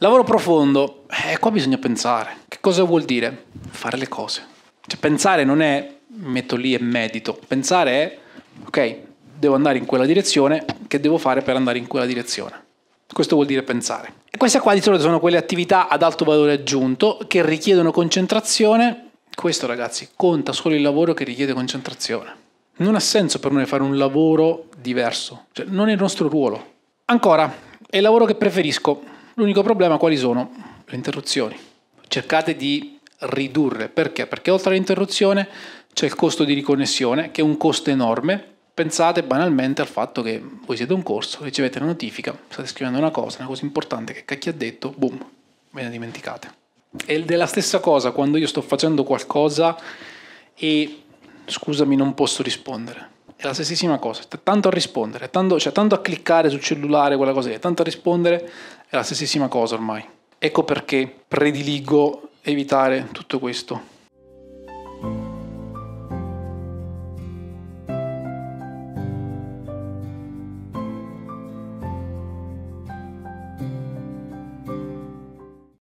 Lavoro profondo, eh, qua bisogna pensare. Che cosa vuol dire? Fare le cose. Cioè pensare non è metto lì e medito, pensare è ok, devo andare in quella direzione, che devo fare per andare in quella direzione? Questo vuol dire pensare. E queste qua di solito sono quelle attività ad alto valore aggiunto che richiedono concentrazione. Questo ragazzi conta solo il lavoro che richiede concentrazione. Non ha senso per noi fare un lavoro diverso, cioè, non è il nostro ruolo. Ancora, è il lavoro che preferisco. L'unico problema quali sono? Le interruzioni. Cercate di ridurre. Perché? Perché oltre all'interruzione c'è il costo di riconnessione, che è un costo enorme. Pensate banalmente al fatto che voi siete un corso, ricevete una notifica, state scrivendo una cosa, una cosa importante che cacchio ha detto, boom, ve ne dimenticate. È della stessa cosa quando io sto facendo qualcosa e scusami non posso rispondere è la stessissima cosa, tanto a rispondere, tanto, cioè tanto a cliccare sul cellulare, quella cosa lì, tanto a rispondere è la stessissima cosa ormai. Ecco perché prediligo evitare tutto questo.